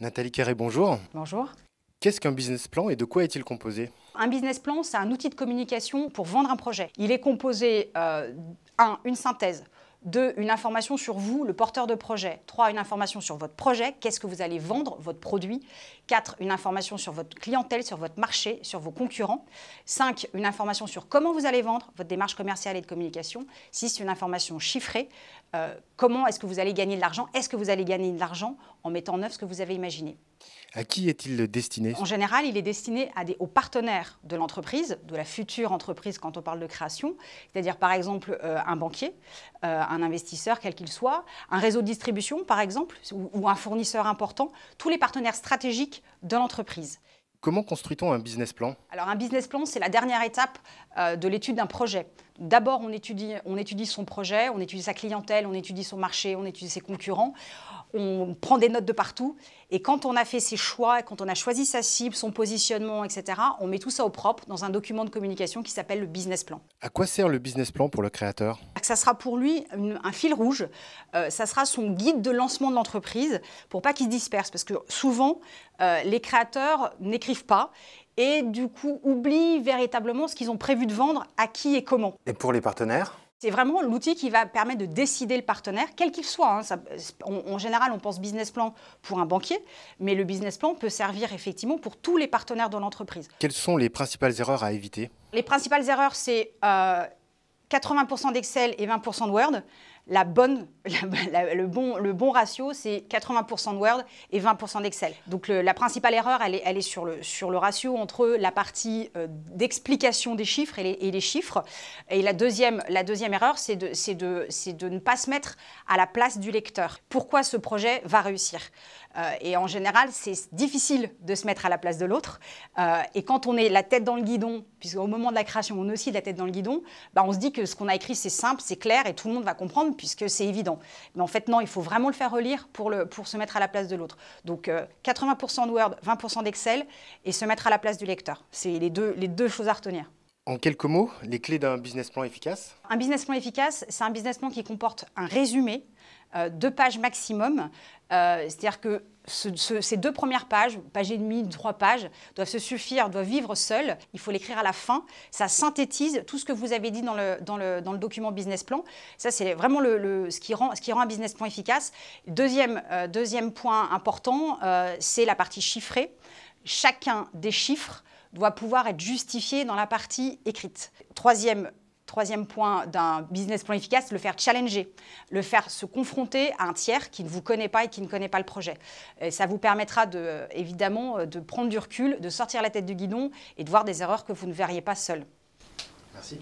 Nathalie Carré, bonjour. Bonjour. Qu'est-ce qu'un business plan et de quoi est-il composé Un business plan, c'est un outil de communication pour vendre un projet. Il est composé, euh, un, une synthèse 2, une information sur vous, le porteur de projet. 3, une information sur votre projet, qu'est-ce que vous allez vendre, votre produit. 4, une information sur votre clientèle, sur votre marché, sur vos concurrents. 5, une information sur comment vous allez vendre, votre démarche commerciale et de communication. 6, une information chiffrée, euh, comment est-ce que vous allez gagner de l'argent, est-ce que vous allez gagner de l'argent en mettant en œuvre ce que vous avez imaginé. À qui est-il destiné En général, il est destiné à des, aux partenaires de l'entreprise, de la future entreprise quand on parle de création, c'est-à-dire par exemple euh, un banquier, euh, un investisseur quel qu'il soit, un réseau de distribution par exemple, ou, un fournisseur important, tous les partenaires stratégiques de l'entreprise. Comment construit-on un business plan Alors un business plan, c'est la dernière étape euh, de l'étude d'un projet. D'abord, on étudie, son projet, on étudie sa clientèle, on étudie son marché, on étudie ses concurrents, on prend des notes de partout. Et quand on a fait ses choix, quand on a choisi sa cible, son positionnement, etc., on met tout ça au propre dans un document de communication qui s'appelle le business plan. À quoi sert le business plan pour le créateur Ça sera pour lui un fil rouge, euh, ça sera son guide de lancement de l'entreprise pour pas qu'il se disperse. Parce que souvent, euh, les créateurs n'écrivent pas et du coup oublient véritablement ce qu'ils ont prévu de vendre, à qui et comment. Et pour les partenaires c'est vraiment l'outil qui va permettre de décider le partenaire, quel qu'il soit. Hein. en général, on pense business plan pour un banquier, mais le business plan peut servir effectivement pour tous les partenaires de l'entreprise. Quelles sont les principales erreurs à éviter Les principales erreurs, c'est 80% euh, d'Excel et 20% de Word la bonne, le, bon, le bon ratio, c'est 80% de Word et 20% d'Excel. Donc la principale erreur, elle est, elle est sur, le, sur le ratio entre la partie euh, d'explication des chiffres et les, chiffres. Et la deuxième, la deuxième erreur, c'est de, de ne pas se mettre à la place du lecteur. Pourquoi ce projet va réussir euh, Et en général, c'est difficile de se mettre à la place de l'autre. Euh, et quand on est la tête dans le guidon, puisqu'au moment de la création, on est aussi la tête dans le guidon, bah, on se dit que ce qu'on a écrit, c'est simple, c'est clair et tout le monde va comprendre puisque c'est évident. Mais en fait, non, il faut vraiment le faire relire pour, le, pour se mettre à la place de l'autre. Donc 80% euh, de Word, 20% d'Excel, et se mettre à la place du lecteur. C'est les deux, les deux choses à retenir. En quelques mots, les clés d'un business plan efficace Un business plan efficace, c'est un business plan qui comporte un résumé, euh, deux pages maximum. Euh, c'est-à-dire que ces deux premières pages, page et demie, trois pages, doivent se suffire, doivent vivre seules. Il faut l'écrire à la fin. Ça synthétise tout ce que vous avez dit dans le, dans le, dans le document business plan. Ça, c'est vraiment le, ce, qui rend, ce qui rend un business plan efficace. Deuxième, euh, deuxième point important, c'est la partie chiffrée. Chacun des chiffres doit pouvoir être justifié dans la partie écrite. Troisième troisième point d'un business plan efficace, le faire challenger, le faire se confronter à un tiers qui ne vous connaît pas et qui ne connaît pas le projet. Et ça vous permettra de, évidemment euh, de prendre du recul, de sortir la tête du guidon et de voir des erreurs que vous ne verriez pas seul. Merci.